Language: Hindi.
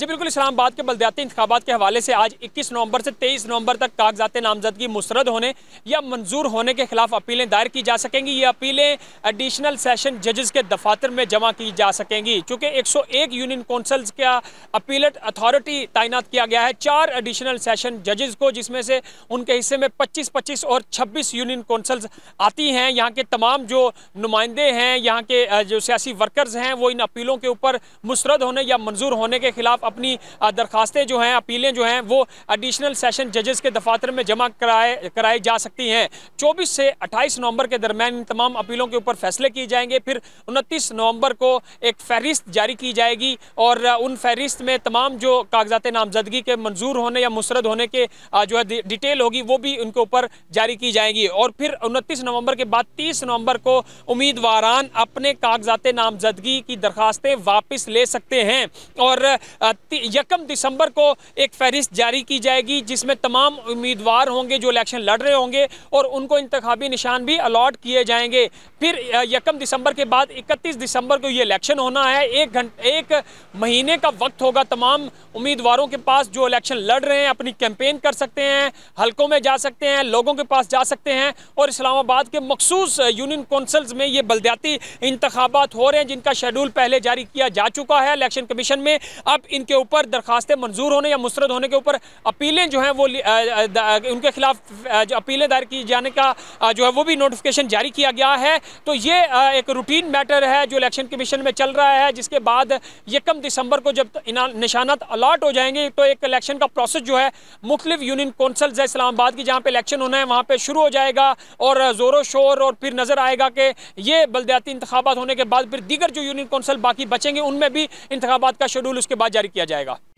जी बिल्कुल इस्लामाबाद के बलदयाती इंतबात के हवाले से आज 21 नवंबर से 23 नवंबर तक कागजात नामजदगी मुस्रद होने या मंजूर होने के खिलाफ अपीलें दायर की जा सकेंगी ये अपीलें एडिशनल सेशन जजेस के दफातर में जमा की जा सकेंगी चूँकि 101 यूनियन कौंसल्स का अपीलट अथॉरिटी तैनात किया गया है चार एडिशनल सेशन जजेस को जिसमें से उनके हिस्से में पच्चीस पच्चीस और छब्बीस यूनियन कौंसल्स आती हैं यहाँ के तमाम जो नुमाइंदे हैं यहाँ के जो सियासी वर्कर्स हैं वो इन अपीलों के ऊपर मुस्रद होने या मंजूर होने के खिलाफ अपनी दरखास्तें जो हैं अपीलें जो हैं वो एडिशनल सेशन जजेस के दफातर में जमा कराए कराई जा सकती हैं चौबीस से अट्ठाईस नवंबर के दरमियान इन तमाम अपीलों के ऊपर फैसले किए जाएंगे फिर उनतीस नवंबर को एक फहरिस्त जारी की जाएगी और उन फहरिस्त में तमाम जो कागजात नामजदगी के मंजूर होने या मुस्रद होने के जो है डिटेल होगी वो भी उनके ऊपर जारी की जाएगी और फिर उनतीस नवंबर के बाद तीस नवंबर को उम्मीदवारान अपने कागजात नामजदगी की दरखास्तें वापस ले सकते हैं और यकम दिसंबर को एक फहरिस्त जारी की जाएगी जिसमें तमाम उम्मीदवार होंगे जो इलेक्शन लड़ रहे होंगे और उनको इंतबी निशान भी अलाट किए जाएंगे फिर यकम दिसंबर के बाद इकतीस दिसंबर को ये इलेक्शन होना है एक घंटे एक महीने का वक्त होगा तमाम उम्मीदवारों के पास जो इलेक्शन लड़ रहे हैं अपनी कैंपेन कर सकते हैं हल्कों में जा सकते हैं लोगों के पास जा सकते हैं और इस्लामाबाद के मखसूस यूनियन कौंसल्स में ये बलदयाती इंतबात हो रहे हैं जिनका शेड्यूल पहले जारी किया जा चुका है इलेक्शन कमीशन में अब इन उनके ऊपर दरखास्तें मंजूर होने या मुस्रद होने के ऊपर अपीलें जो हैं वो उनके खिलाफ अपीलें दायर किए जाने का जो है वो भी नोटिफिकेशन जारी किया गया है तो ये एक रूटीन मैटर है जो इलेक्शन कमीशन में चल रहा है जिसके बाद यकम दिसंबर को जब निशानात अलाट हो जाएंगे तो एक इलेक्शन का प्रोसेस जो है मुख्तफ यूनियन कौंसल है इस्लामाबाद की जहाँ पर इलेक्शन होना है वहाँ पर शुरू हो जाएगा और ज़ोरों शोर और फिर नज़र आएगा कि ये बलदयाती इंतबात होने के बाद फिर दीगर जो यूनियन कौंसल बाकी बचेंगे उनमें भी इंतबात का शेड्यूल उसके बाद जारी किया किया जाएगा